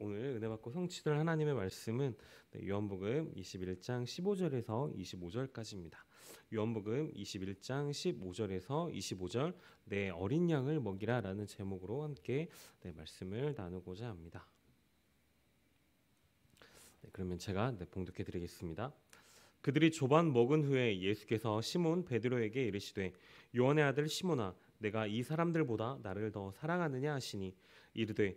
오늘 은혜 받고 성취될 하나님의 말씀은 네, 요한복음 21장 15절에서 25절까지입니다. 요한복음 21장 15절에서 25절 내 어린 양을 먹이라라는 제목으로 함께 네, 말씀을 나누고자 합니다. 네, 그러면 제가 봉독해 드리겠습니다. 그들이 조반 먹은 후에 예수께서 시몬 베드로에게 이르시되 요한의 아들 시몬아 내가 이 사람들보다 나를 더 사랑하느냐 하시니 이르되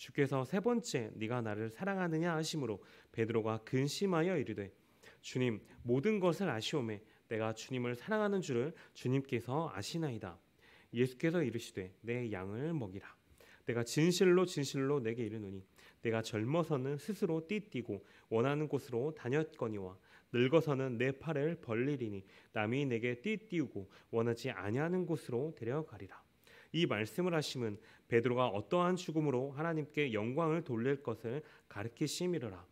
주께서 세 번째 네가 나를 사랑하느냐 하심으로 베드로가 근심하여 이르되 주님 모든 것을 아시오매 내가 주님을 사랑하는 줄을 주님께서 아시나이다. 예수께서 이르시되 내 양을 먹이라. 내가 진실로 진실로 내게 이르노니 내가 젊어서는 스스로 띠띠고 원하는 곳으로 다녔거니와 늙어서는 내 팔을 벌리리니 남이 내게 띠띠우고 원하지 아니하는 곳으로 데려가리라. 이 말씀을 하심은 베드로가 어떠한 죽음으로 하나님께 영광을 돌릴 것을 가르키심이로라.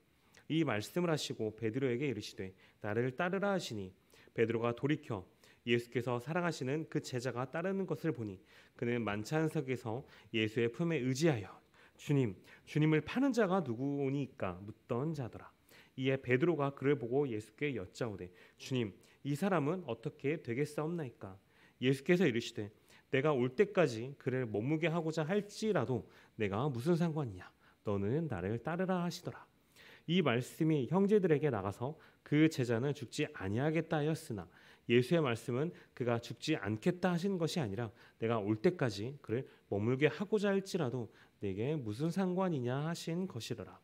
이 말씀을 하시고 베드로에게 이르시되 나를 따르라 하시니 베드로가 돌이켜 예수께서 사랑하시는 그 제자가 따르는 것을 보니 그는 만찬석에서 예수의 품에 의지하여 주님, 주님을 파는 자가 누구니까 묻던 자더라. 이에 베드로가 그를 보고 예수께 여짜오되 주님, 이 사람은 어떻게 되겠사옵나이까? 예수께서 이르시되 내가 올 때까지 그를 머무게 하고자 할지라도 내가 무슨 상관이냐 너는 나를 따르라 하시더라 이 말씀이 형제들에게 나가서 그 제자는 죽지 아니하겠다 하였으나 예수의 말씀은 그가 죽지 않겠다 하신 것이 아니라 내가 올 때까지 그를 머물게 하고자 할지라도 내게 무슨 상관이냐 하신 것이더라.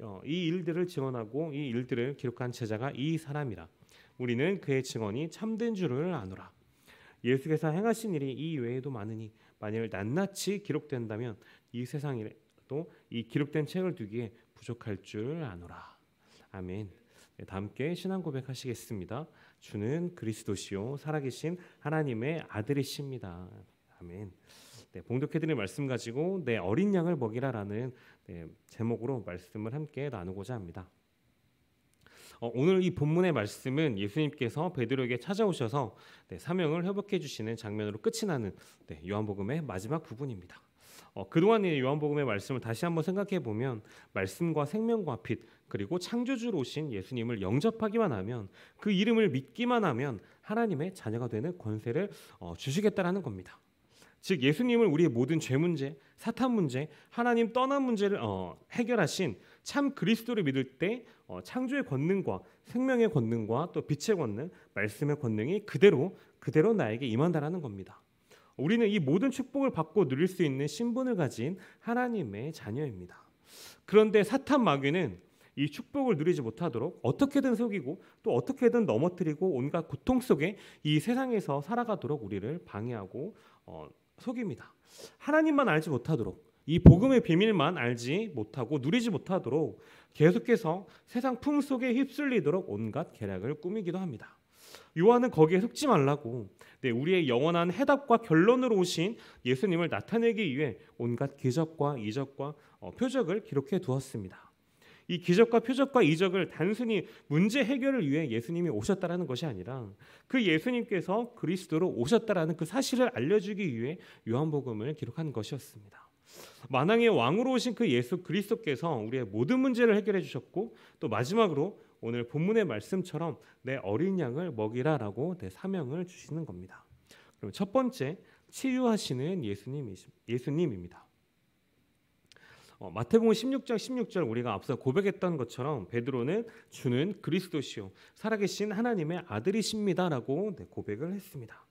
어, 이 일들을 증언하고 이 일들을 기록한 제자가 이 사람이라. 우리는 그의 증언이 참된 줄을 아노라. 예수께서 행하신 일이 이 외에도 많으니 만일 낱낱이 기록된다면 이 세상에도 이 기록된 책을 두기에 부족할 줄 아노라. 아멘. 네, 다 함께 신앙 고백하시겠습니다. 주는 그리스도시요 살아계신 하나님의 아들이십니다. 아멘. 네, 봉독해드릴 말씀 가지고 내 어린 양을 먹이라라는 네, 제목으로 말씀을 함께 나누고자 합니다. 어, 오늘 이 본문의 말씀은 예수님께서 베드로에게 찾아오셔서 네, 사명을 회복해 주시는 장면으로 끝이 나는 네, 요한복음의 마지막 부분입니다. 어, 그동안의 요한복음의 말씀을 다시 한번 생각해 보면 말씀과 생명과 빛 그리고 창조주로 오신 예수님을 영접하기만 하면 그 이름을 믿기만 하면 하나님의 자녀가 되는 권세를 어, 주시겠다라는 겁니다. 즉 예수님을 우리의 모든 죄 문제, 사탄 문제, 하나님 떠난 문제를 해결하신 참 그리스도를 믿을 때 어, 창조의 권능과 생명의 권능과 또 빛의 권능, 말씀의 권능이 그대로 그대로 나에게 임한다라는 겁니다. 우리는 이 모든 축복을 받고 누릴 수 있는 신분을 가진 하나님의 자녀입니다. 그런데 사탄 마귀는 이 축복을 누리지 못하도록 어떻게든 속이고 또 어떻게든 넘어뜨리고 온갖 고통 속에 이 세상에서 살아가도록 우리를 방해하고 어, 속입니다. 하나님만 알지 못하도록 이 복음의 비밀만 알지 못하고 누리지 못하도록 계속해서 세상 품 속에 휩쓸리도록 온갖 계략을 꾸미기도 합니다. 요한은 거기에 속지 말라고 네, 우리의 영원한 해답과 결론으로 오신 예수님을 나타내기 위해 온갖 기적과 이적과 어, 표적을 기록해 두었습니다. 이 기적과 표적과 이적을 단순히 문제 해결을 위해 예수님이 오셨다라는 것이 아니라 그 예수님께서 그리스도로 오셨다라는 그 사실을 알려주기 위해 요한복음을 기록한 것이었습니다. 만왕의 왕으로 오신 그 예수 그리스도께서 우리의 모든 문제를 해결해 주셨고 또 마지막으로 오늘 본문의 말씀처럼 내 어린 양을 먹이라라고 내 사명을 주시는 겁니다. 그럼 첫 번째 치유하시는 예수님 예수님입니다. 어, 마태복음 16장 16절 우리가 앞서 고백했던 것처럼 베드로는 주는 그리스도시요 살아계신 하나님의 아들이십니다라고 네, 고백을 했습니다.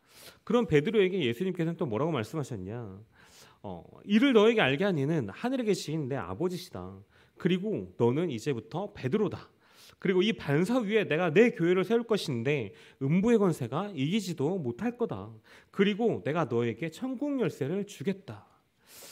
그럼 베드로에게 예수님께서는 또 뭐라고 말씀하셨냐? 어, 이를 너에게 알게 한 이는 하늘에 계신 내 아버지시다. 그리고 너는 이제부터 베드로다. 그리고 이 반사 위에 내가 내 교회를 세울 것인데 음부의 권세가 이기지도 못할 거다. 그리고 내가 너에게 천국 열쇠를 주겠다.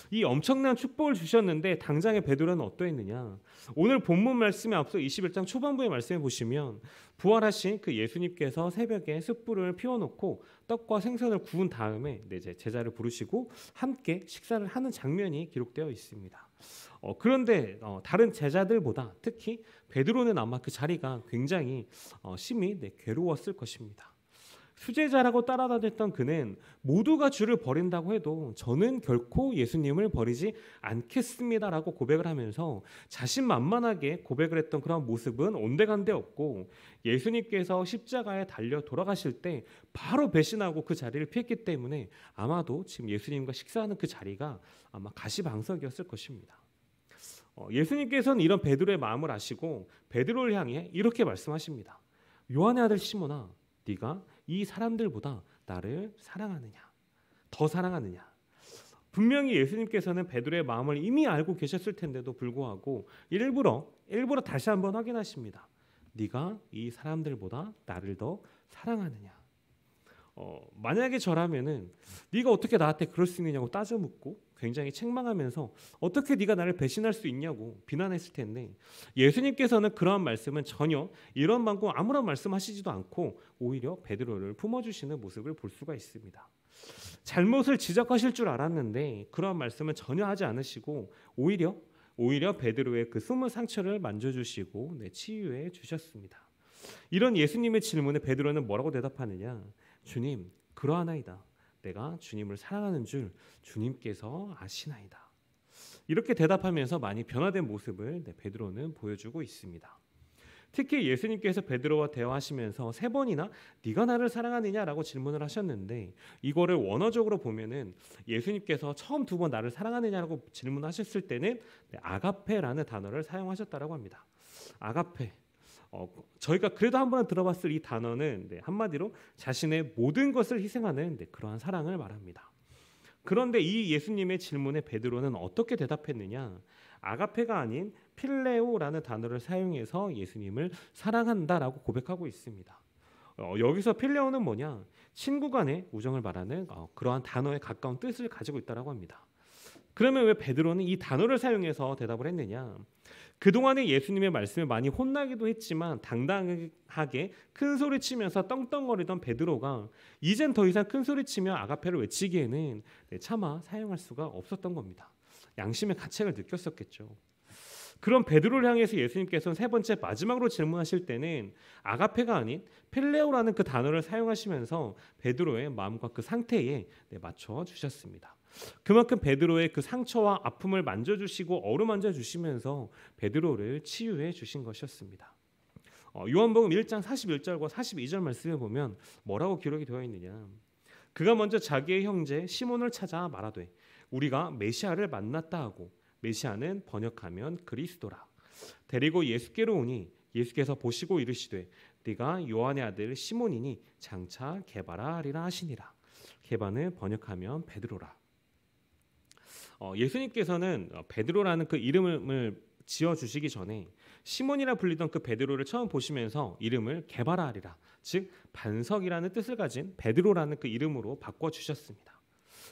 이 엄청난 축복을 주셨는데 당장의 베드로는 어떠했느냐? 오늘 본문 말씀에 앞서 21장 초반부의 말씀에 보시면 부활하신 그 예수님께서 새벽에 숯불을 피워놓고 떡과 생선을 구운 다음에 네, 이제 제자를 부르시고 함께 식사를 하는 장면이 기록되어 있습니다. 어, 그런데 어, 다른 제자들보다 특히 베드로는 아마 그 자리가 굉장히 어, 심히 네, 괴로웠을 것입니다. 수제자라고 따라다녔던 그는 모두가 주를 버린다고 해도 저는 결코 예수님을 버리지 않겠습니다라고 고백을 하면서 자신만만하게 고백을 했던 그런 모습은 온데간데 없고 예수님께서 십자가에 달려 돌아가실 때 바로 배신하고 그 자리를 피했기 때문에 아마도 지금 예수님과 식사하는 그 자리가 아마 가시방석이었을 것입니다. 어, 예수님께서는 이런 베드로의 마음을 아시고 베드로를 향해 이렇게 말씀하십니다. 요한의 아들 시몬아 네가 이 사람들보다 나를 사랑하느냐? 더 사랑하느냐? 분명히 예수님께서는 베드로의 마음을 이미 알고 계셨을 텐데도 불구하고 일부러 일부러 다시 한번 확인하십니다. 네가 이 사람들보다 나를 더 사랑하느냐? 어, 만약에 저라면은 네가 어떻게 나한테 그럴 수 있느냐고 따져 묻고 굉장히 책망하면서 어떻게 네가 나를 배신할 수 있냐고 비난했을 텐데 예수님께서는 그러한 말씀은 전혀 이런 방법 아무런 말씀하시지도 않고 오히려 베드로를 품어주시는 모습을 볼 수가 있습니다. 잘못을 지적하실 줄 알았는데 그러한 말씀은 전혀 하지 않으시고 오히려 오히려 베드로의 그 숨은 상처를 만져주시고 네, 치유해 주셨습니다. 이런 예수님의 질문에 베드로는 뭐라고 대답하느냐? 주님, 그러하나이다. 내가 주님을 사랑하는 줄 주님께서 아시나이다. 이렇게 대답하면서 많이 변화된 모습을 네, 베드로는 보여주고 있습니다. 특히 예수님께서 베드로와 대화하시면서 세 번이나 네가 나를 사랑하느냐라고 질문을 하셨는데 이거를 원어적으로 보면은 예수님께서 처음 두 번 나를 사랑하느냐라고 질문하셨을 때는 네, 아가페라는 단어를 사용하셨다라고 합니다. 아가페 어, 저희가 그래도 한번 들어봤을 이 단어는 네, 한마디로 자신의 모든 것을 희생하는 네, 그러한 사랑을 말합니다. 그런데 이 예수님의 질문에 베드로는 어떻게 대답했느냐? 아가페가 아닌 필레오라는 단어를 사용해서 예수님을 사랑한다라고 고백하고 있습니다. 어, 여기서 필레오는 뭐냐? 친구 간의 우정을 말하는 어, 그러한 단어에 가까운 뜻을 가지고 있다라고 합니다. 그러면 왜 베드로는 이 단어를 사용해서 대답을 했느냐? 그동안에 예수님의 말씀에 많이 혼나기도 했지만 당당하게 큰 소리 치면서 떵떵거리던 베드로가 이젠 더 이상 큰 소리 치며 아가페를 외치기에는 네, 차마 사용할 수가 없었던 겁니다. 양심의 가책을 느꼈었겠죠. 그런 베드로를 향해서 예수님께서는 세 번째 마지막으로 질문하실 때는 아가페가 아닌 필레오라는그 단어를 사용하시면서 베드로의 마음과 그 상태에 네, 맞춰 주셨습니다. 그만큼 베드로의 그 상처와 아픔을 만져주시고 어루만져 주시면서 베드로를 치유해 주신 것이었습니다. 어, 요한복음 1장 41절과 42절 말씀에 보면 뭐라고 기록이 되어 있느냐? 그가 먼저 자기의 형제 시몬을 찾아 말하되 우리가 메시아를 만났다 하고 메시아는 번역하면 그리스도라. 데리고 예수께로 오니 예수께서 보시고 이르시되 네가 요한의 아들 시몬이니 장차 개바라 하리라 하시니라. 개바는 번역하면 베드로라. 어, 예수님께서는 어, 베드로라는 그 이름을 지어 주시기 전에 시몬이라 불리던 그 베드로를 처음 보시면서 이름을 개발하리라, 즉 반석이라는 뜻을 가진 베드로라는 그 이름으로 바꿔 주셨습니다.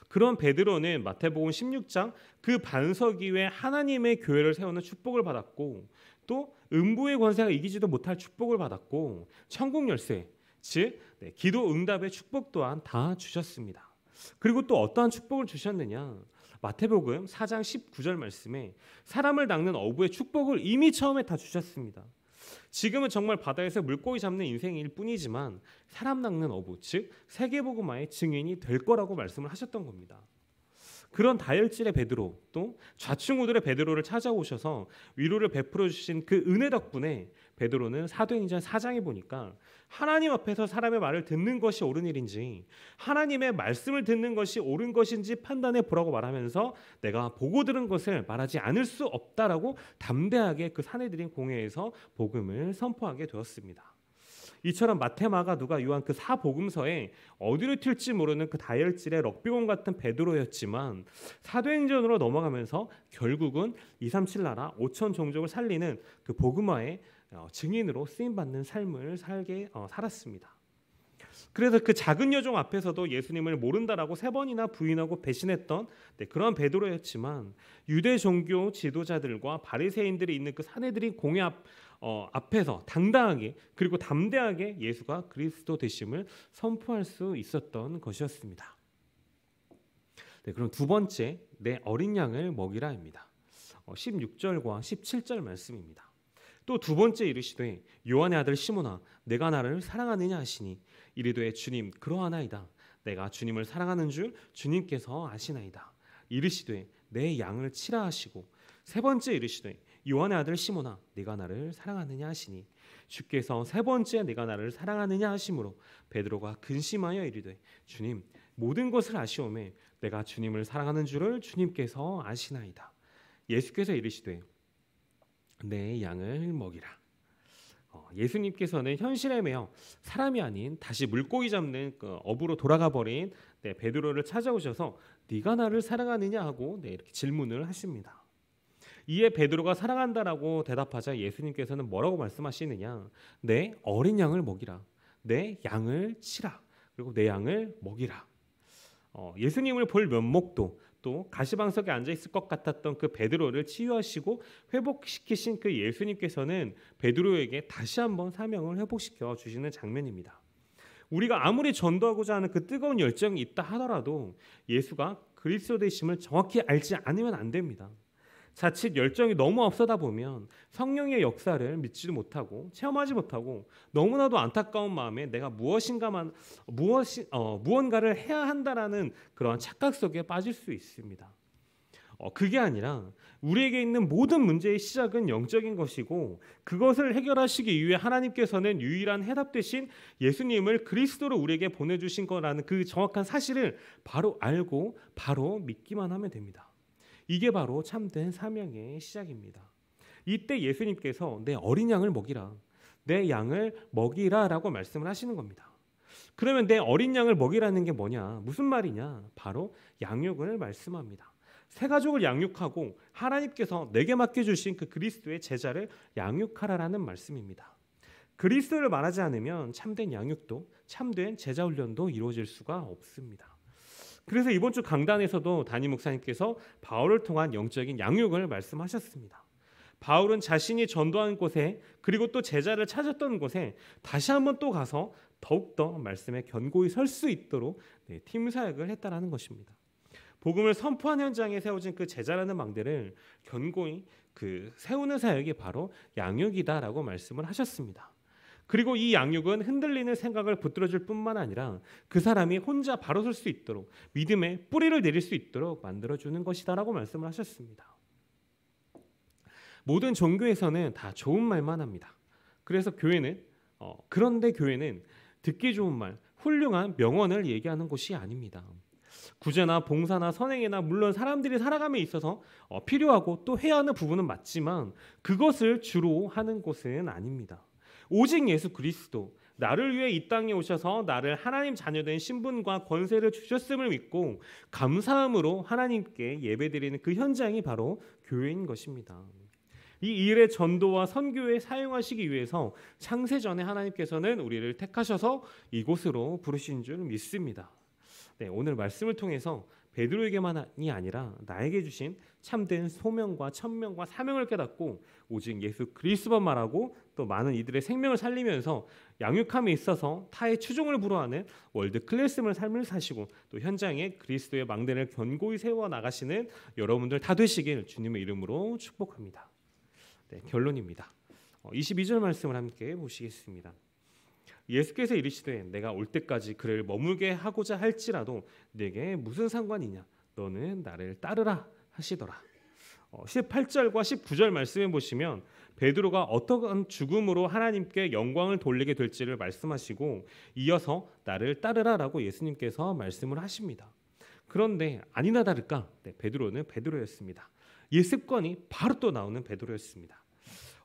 그런 베드로는 마태복음 16장 그 반석 위에 하나님의 교회를 세우는 축복을 받았고 또 음부의 권세가 이기지도 못할 축복을 받았고 천국 열쇠 즉 네, 기도 응답의 축복 또한 다 주셨습니다. 그리고 또 어떠한 축복을 주셨느냐? 마태복음 4장 19절 말씀에 사람을 낚는 어부의 축복을 이미 처음에 다 주셨습니다. 지금은 정말 바다에서 물고기 잡는 인생일 뿐이지만 사람 낚는 어부 즉 세계복음화의 증인이 될 거라고 말씀을 하셨던 겁니다. 그런 다혈질의 베드로 또 좌충우돌의 베드로를 찾아오셔서 위로를 베풀어 주신 그 은혜 덕분에 베드로는 사도행전 4장에 보니까 하나님 앞에서 사람의 말을 듣는 것이 옳은 일인지 하나님의 말씀을 듣는 것이 옳은 것인지 판단해 보라고 말하면서 내가 보고 들은 것을 말하지 않을 수 없다라고 담대하게 그 사내들인 공회에서 복음을 선포하게 되었습니다. 이처럼 마테마가 누가 요한 그 사복음서에 어디로 튈지 모르는 그 다혈질의 럭비공 같은 베드로였지만 사도행전으로 넘어가면서 결국은 237 나라 5천 종족을 살리는 그 복음화의 어, 증인으로 쓰임 받는 삶을 살게 어, 살았습니다. 그래서 그 작은 여종 앞에서도 예수님을 모른다라고 세 번이나 부인하고 배신했던 네, 그런 베드로였지만 유대 종교 지도자들과 바리새인들이 있는 그 사내들이 공회 앞 어, 앞에서 당당하게 그리고 담대하게 예수가 그리스도 되심을 선포할 수 있었던 것이었습니다. 네, 그럼 두 번째 내 어린 양을 먹이라입니다. 어, 16절과 17절 말씀입니다. 또 두 번째 이르시되 요한의 아들 시몬아 내가 나를 사랑하느냐 하시니 이르되 주님 그러하나이다 내가 주님을 사랑하는 줄 주님께서 아시나이다 이르시되 내 양을 치라 하시고 세 번째 이르시되 요한의 아들 시모나 네가 나를 사랑하느냐 하시니 주께서 세 번째 네가 나를 사랑하느냐 하심으로 베드로가 근심하여 이르되 주님 모든 것을 아시오매 내가 주님을 사랑하는 줄을 주님께서 아시나이다 예수께서 이르시되 내 양을 먹이라 어, 예수님께서는 현실에 매어 사람이 아닌 다시 물고기 잡는 그 업으로 돌아가 버린 네, 베드로를 찾아오셔서 네가 나를 사랑하느냐 하고 네, 이렇게 질문을 하십니다. 이에 베드로가 사랑한다라고 대답하자 예수님께서는 뭐라고 말씀하시느냐? 내 어린 양을 먹이라. 내 양을 치라. 그리고 내 양을 먹이라. 어, 예수님을 볼 면목도 또 가시방석에 앉아 있을 것 같았던 그 베드로를 치유하시고 회복시키신 그 예수님께서는 베드로에게 다시 한번 사명을 회복시켜 주시는 장면입니다. 우리가 아무리 전도하고자 하는 그 뜨거운 열정이 있다 하더라도 예수가 그리스도되심을 정확히 알지 않으면 안 됩니다. 자칫 열정이 너무 앞서다 보면 성령의 역사를 믿지도 못하고 체험하지 못하고 너무나도 안타까운 마음에 내가 무엇인가만 무엇이 어, 무언가를 해야 한다라는 그러한 착각 속에 빠질 수 있습니다. 어, 그게 아니라 우리에게 있는 모든 문제의 시작은 영적인 것이고 그것을 해결하시기 위해 하나님께서는 유일한 해답 대신 예수님을 그리스도로 우리에게 보내주신 거라는 그 정확한 사실을 바로 알고 바로 믿기만 하면 됩니다. 이게 바로 참된 사명의 시작입니다. 이때 예수님께서 내 어린 양을 먹이라, 내 양을 먹이라라고 말씀을 하시는 겁니다. 그러면 내 어린 양을 먹이라는 게 뭐냐? 무슨 말이냐? 바로 양육을 말씀합니다. 새 가족을 양육하고 하나님께서 내게 맡겨 주신 그 그리스도의 제자를 양육하라라는 말씀입니다. 그리스도를 말하지 않으면 참된 양육도 참된 제자 훈련도 이루어질 수가 없습니다. 그래서 이번 주 강단에서도 담임 목사님께서 바울을 통한 영적인 양육을 말씀하셨습니다. 바울은 자신이 전도한 곳에 그리고 또 제자를 찾았던 곳에 다시 한번 또 가서 더욱더 말씀에 견고히 설 수 있도록 네, 팀 사역을 했다라는 것입니다. 복음을 선포한 현장에 세워진 그 제자라는 망대를 견고히 그 세우는 사역이 바로 양육이다라고 말씀을 하셨습니다. 그리고 이 양육은 흔들리는 생각을 붙들어줄 뿐만 아니라 그 사람이 혼자 바로 설 수 있도록 믿음의 뿌리를 내릴 수 있도록 만들어주는 것이다라고 말씀을 하셨습니다. 모든 종교에서는 다 좋은 말만 합니다. 그래서 교회는 어, 그런데 교회는 듣기 좋은 말, 훌륭한 명언을 얘기하는 곳이 아닙니다. 구제나 봉사나 선행이나 물론 사람들이 살아감에 있어서 어, 필요하고 또 해야 하는 부분은 맞지만 그것을 주로 하는 곳은 아닙니다. 오직 예수 그리스도 나를 위해 이 땅에 오셔서 나를 하나님 자녀된 신분과 권세를 주셨음을 믿고 감사함으로 하나님께 예배드리는 그 현장이 바로 교회인 것입니다. 이 일의 전도와 선교에 사용하시기 위해서 창세전에 하나님께서는 우리를 택하셔서 이곳으로 부르신 줄 믿습니다. 네, 오늘 말씀을 통해서 베드로에게만이 아니라 나에게 주신 참된 소명과 천명과 사명을 깨닫고 오직 예수 그리스도만 말하고 또 많은 이들의 생명을 살리면서 양육함에 있어서 타의 추종을 불허하는 월드 클래스물 삶을 사시고 또 현장에 그리스도의 망대를 견고히 세워 나가시는 여러분들 다 되시길 주님의 이름으로 축복합니다. 네, 결론입니다. 22절 어, 말씀을 함께 보시겠습니다. 예수께서 이르시되 내가 올 때까지 그를 머물게 하고자 할지라도 내게 무슨 상관이냐 너는 나를 따르라 하시더라. 18절과 어, 19절 말씀해 보시면 베드로가 어떤 죽음으로 하나님께 영광을 돌리게 될지를 말씀하시고 이어서 나를 따르라라고 예수님께서 말씀을 하십니다. 그런데 아니나 다를까 네, 베드로는 베드로였습니다. 예습관이 바로 또 나오는 베드로였습니다.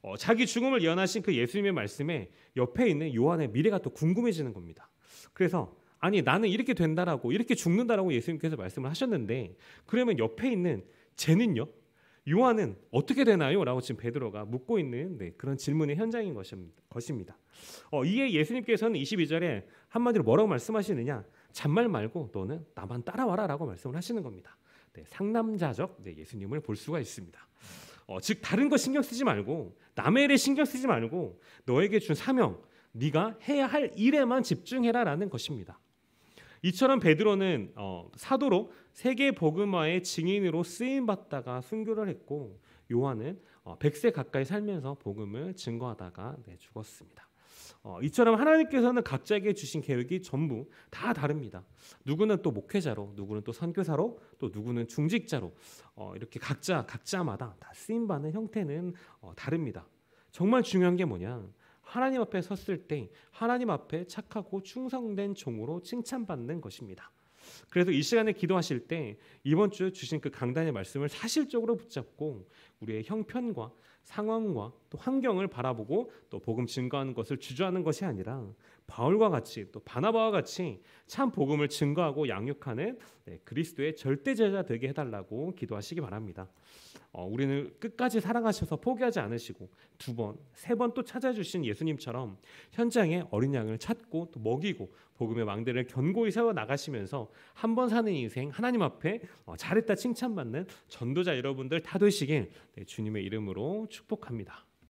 어, 자기 죽음을 예언하신 그 예수님의 말씀에 옆에 있는 요한의 미래가 또 궁금해지는 겁니다. 그래서 아니 나는 이렇게 된다라고 이렇게 죽는다라고 예수님께서 말씀을 하셨는데 그러면 옆에 있는 쟤는요? 요한은 어떻게 되나요? 라고 지금 베드로가 묻고 있는 네, 그런 질문의 현장인 것입니다. 어, 이에 예수님께서는 22절에 한마디로 뭐라고 말씀하시느냐? 잔말 말고 너는 나만 따라와라 라고 말씀을 하시는 겁니다. 네, 상남자적 네, 예수님을 볼 수가 있습니다. 어, 즉 다른 거 신경 쓰지 말고 남의 일에 신경 쓰지 말고 너에게 준 사명, 네가 해야 할 일에만 집중해라라는 것입니다. 이처럼 베드로는 어, 사도로 세계 복음화의 증인으로 쓰임 받다가 순교를 했고 요한은 어, 100세 가까이 살면서 복음을 증거하다가 네, 죽었습니다. 어, 이처럼 하나님께서는 각자에게 주신 계획이 전부 다 다릅니다. 누구는 또 목회자로, 누구는 또 선교사로, 또 누구는 중직자로 어, 이렇게 각자 각자마다 다 쓰임 받는 형태는 어, 다릅니다. 정말 중요한 게 뭐냐? 하나님 앞에 섰을 때 하나님 앞에 착하고 충성된 종으로 칭찬받는 것입니다. 그래서 이 시간에 기도하실 때 이번 주 주신 그 강단의 말씀을 사실적으로 붙잡고 우리의 형편과 상황과 또 환경을 바라보고 또 복음 증거하는 것을 주저하는 것이 아니라 바울과 같이 또 바나바와 같이 참 복음을 증거하고 양육하는 네, 그리스도의 절대 제자 되게 해달라고 기도하시기 바랍니다. 어, 우리는 끝까지 사랑하셔서 포기하지 않으시고 두 번, 세 번 또 찾아주신 예수님처럼 현장에 어린 양을 찾고 또 먹이고 복음의 망대를 견고히 세워 나가시면서 한 번 사는 인생 하나님 앞에 어, 잘했다 칭찬받는 전도자 여러분들 다 되시길 네, 주님의 이름으로 축복합니다.